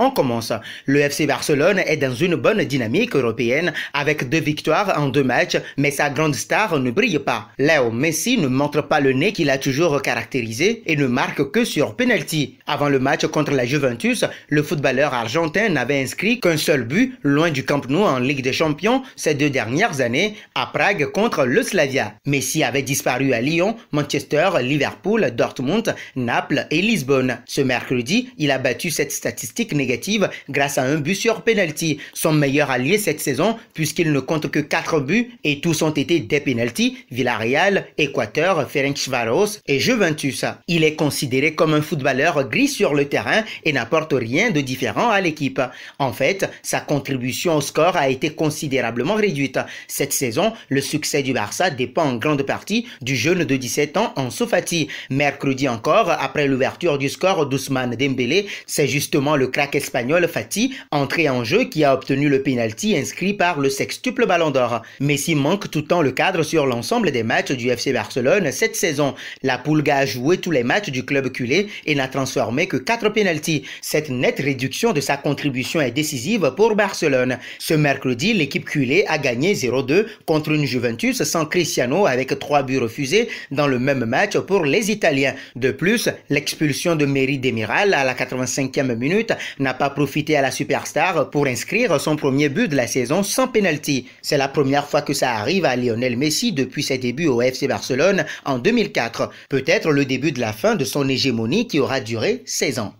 On commence. Le FC Barcelone est dans une bonne dynamique européenne avec deux victoires en deux matchs, mais sa grande star ne brille pas. Léo Messi ne montre pas le nez qu'il a toujours caractérisé et ne marque que sur penalty. Avant le match contre la Juventus, le footballeur argentin n'avait inscrit qu'un seul but loin du Camp Nou en Ligue des Champions ces deux dernières années à Prague contre le Slavia. Messi avait disparu à Lyon, Manchester, Liverpool, Dortmund, Naples et Lisbonne. Ce mercredi, il a battu cette statistique négative grâce à un but sur penalty, son meilleur allié cette saison puisqu'il ne compte que 4 buts et tous ont été des penalties, Villarreal, Équateur, Ferencvaros et Juventus. Il est considéré comme un footballeur gris sur le terrain et n'apporte rien de différent à l'équipe. En fait, sa contribution au score a été considérablement réduite. Cette saison, le succès du Barça dépend en grande partie du jeune de 17 ans en sofati Mercredi encore, après l'ouverture du score d'Ousmane Dembélé, c'est justement le crack espagnol Fati, entré en jeu qui a obtenu le pénalty inscrit par le sextuple Ballon d'Or. Messi manque tout le temps le cadre sur l'ensemble des matchs du FC Barcelone cette saison. La Pulga a joué tous les matchs du club culé et n'a transformé que 4 penalties. Cette nette réduction de sa contribution est décisive pour Barcelone. Ce mercredi, l'équipe culé a gagné 0-2 contre une Juventus sans Cristiano avec 3 buts refusés dans le même match pour les Italiens. De plus, l'expulsion de Meri Demiral à la 85e minute n'a n'a pas profité à la superstar pour inscrire son premier but de la saison sans penalty. C'est la première fois que ça arrive à Lionel Messi depuis ses débuts au FC Barcelone en 2004. Peut-être le début de la fin de son hégémonie qui aura duré 16 ans.